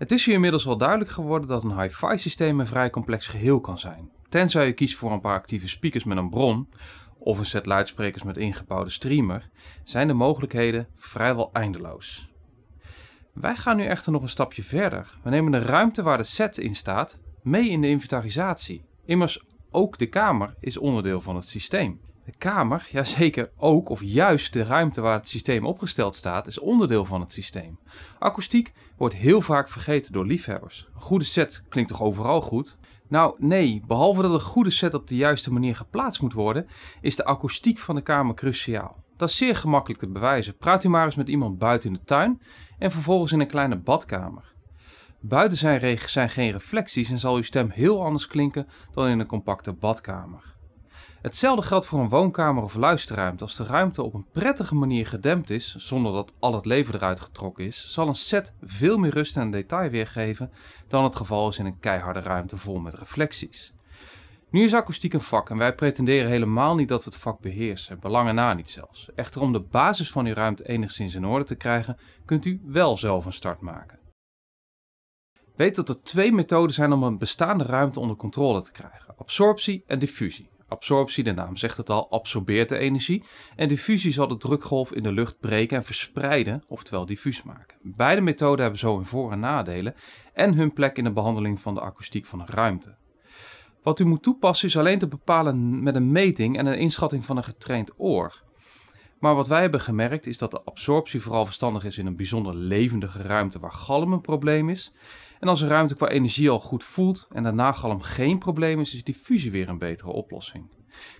Het is hier inmiddels wel duidelijk geworden dat een hi-fi systeem een vrij complex geheel kan zijn. Tenzij je kiest voor een paar actieve speakers met een bron of een set luidsprekers met ingebouwde streamer, zijn de mogelijkheden vrijwel eindeloos. Wij gaan nu echter nog een stapje verder. We nemen de ruimte waar de set in staat mee in de inventarisatie. Immers, ook de kamer is onderdeel van het systeem. De kamer, ja zeker ook of juist de ruimte waar het systeem opgesteld staat, is onderdeel van het systeem. Akoestiek wordt heel vaak vergeten door liefhebbers. Een goede set klinkt toch overal goed? Nou nee, behalve dat een goede set op de juiste manier geplaatst moet worden, is de akoestiek van de kamer cruciaal. Dat is zeer gemakkelijk te bewijzen. Praat u maar eens met iemand buiten in de tuin en vervolgens in een kleine badkamer. Buiten zijn, zijn geen reflecties en zal uw stem heel anders klinken dan in een compacte badkamer. Hetzelfde geldt voor een woonkamer of luisterruimte. Als de ruimte op een prettige manier gedempt is, zonder dat al het leven eruit getrokken is, zal een set veel meer rust en detail weergeven dan het geval is in een keiharde ruimte vol met reflecties. Nu is akoestiek een vak en wij pretenderen helemaal niet dat we het vak beheersen, belangen na niet zelfs. Echter om de basis van uw ruimte enigszins in orde te krijgen, kunt u wel zelf een start maken. Weet dat er twee methoden zijn om een bestaande ruimte onder controle te krijgen: absorptie en diffusie. Absorptie, de naam zegt het al, absorbeert de energie. En diffusie zal de drukgolf in de lucht breken en verspreiden, oftewel diffuus maken. Beide methoden hebben zo hun voor- en nadelen en hun plek in de behandeling van de akoestiek van een ruimte. Wat u moet toepassen is alleen te bepalen met een meting en een inschatting van een getraind oor. Maar wat wij hebben gemerkt is dat de absorptie vooral verstandig is in een bijzonder levendige ruimte waar galm een probleem is. En als een ruimte qua energie al goed voelt en daarna galm geen probleem is, is diffusie weer een betere oplossing.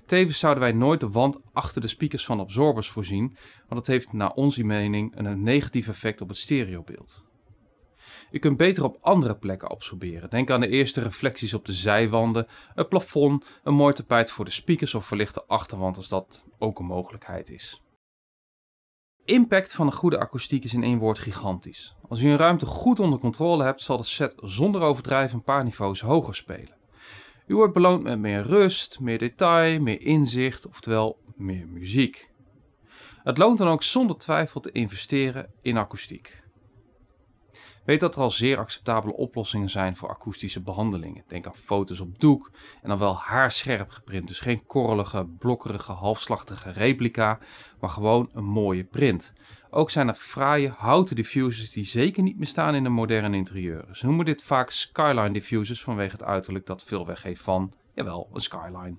Tevens zouden wij nooit de wand achter de speakers van absorbers voorzien, want dat heeft naar onze mening een negatief effect op het stereobeeld. Je kunt beter op andere plekken absorberen. Denk aan de eerste reflecties op de zijwanden, een plafond, een mooi tapijt voor de speakers of verlichte achterwand als dat ook een mogelijkheid is impact van een goede akoestiek is in één woord gigantisch. Als u een ruimte goed onder controle hebt, zal de set zonder overdrijven een paar niveaus hoger spelen. U wordt beloond met meer rust, meer detail, meer inzicht, oftewel meer muziek. Het loont dan ook zonder twijfel te investeren in akoestiek weet dat er al zeer acceptabele oplossingen zijn voor akoestische behandelingen. Denk aan foto's op doek en dan wel haarscherp geprint. Dus geen korrelige, blokkerige, halfslachtige replica, maar gewoon een mooie print. Ook zijn er fraaie houten diffusers die zeker niet meer staan in een moderne interieur. Ze noemen dit vaak skyline diffusers vanwege het uiterlijk dat veel weggeeft van, jawel, een skyline.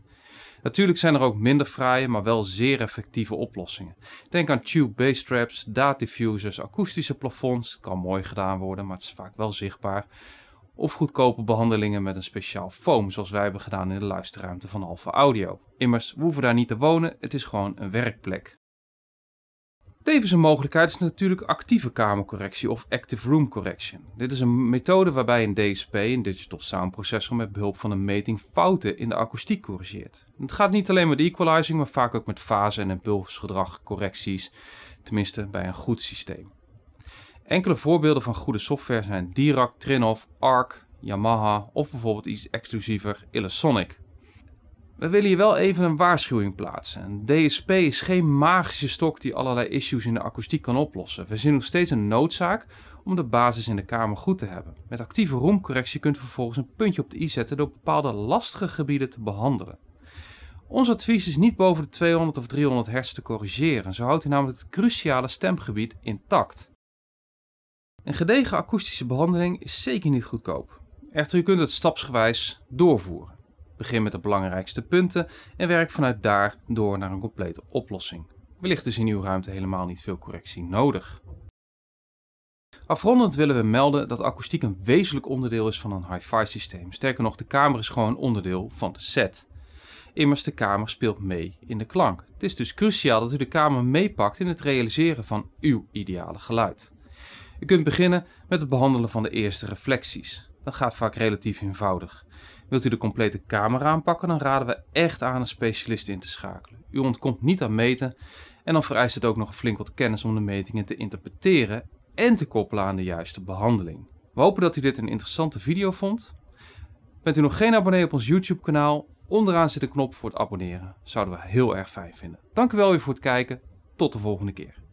Natuurlijk zijn er ook minder fraaie, maar wel zeer effectieve oplossingen. Denk aan tube based traps, daad diffusers, akoestische plafonds, kan mooi gedaan worden, maar het is vaak wel zichtbaar. Of goedkope behandelingen met een speciaal foam, zoals wij hebben gedaan in de luisterruimte van Alpha Audio. Immers, we hoeven daar niet te wonen, het is gewoon een werkplek. Tevens een mogelijkheid is natuurlijk actieve kamercorrectie of active room correction. Dit is een methode waarbij een DSP, een digital sound processor, met behulp van een meting fouten in de akoestiek corrigeert. Het gaat niet alleen met equalizing, maar vaak ook met fase- en impulsgedragcorrecties, tenminste bij een goed systeem. Enkele voorbeelden van goede software zijn Dirac, Trinov, ARC, Yamaha of bijvoorbeeld iets exclusiever Illusonic. We willen hier wel even een waarschuwing plaatsen. Een DSP is geen magische stok die allerlei issues in de akoestiek kan oplossen. We zien nog steeds een noodzaak om de basis in de kamer goed te hebben. Met actieve roemcorrectie kunt u vervolgens een puntje op de i zetten door bepaalde lastige gebieden te behandelen. Ons advies is niet boven de 200 of 300 hertz te corrigeren, zo houdt u namelijk het cruciale stemgebied intact. Een gedegen akoestische behandeling is zeker niet goedkoop. Echter, u kunt het stapsgewijs doorvoeren. Begin met de belangrijkste punten en werk vanuit daar door naar een complete oplossing. Wellicht is in uw ruimte helemaal niet veel correctie nodig. Afrondend willen we melden dat akoestiek een wezenlijk onderdeel is van een hi-fi systeem. Sterker nog, de kamer is gewoon onderdeel van de set. Immers, de kamer speelt mee in de klank. Het is dus cruciaal dat u de kamer meepakt in het realiseren van uw ideale geluid. U kunt beginnen met het behandelen van de eerste reflecties. Dat gaat vaak relatief eenvoudig. Wilt u de complete camera aanpakken, dan raden we echt aan een specialist in te schakelen. U ontkomt niet aan meten en dan vereist het ook nog een flink wat kennis om de metingen te interpreteren en te koppelen aan de juiste behandeling. We hopen dat u dit een interessante video vond. Bent u nog geen abonnee op ons YouTube kanaal? Onderaan zit een knop voor het abonneren. Zouden we heel erg fijn vinden. Dank u wel weer voor het kijken. Tot de volgende keer.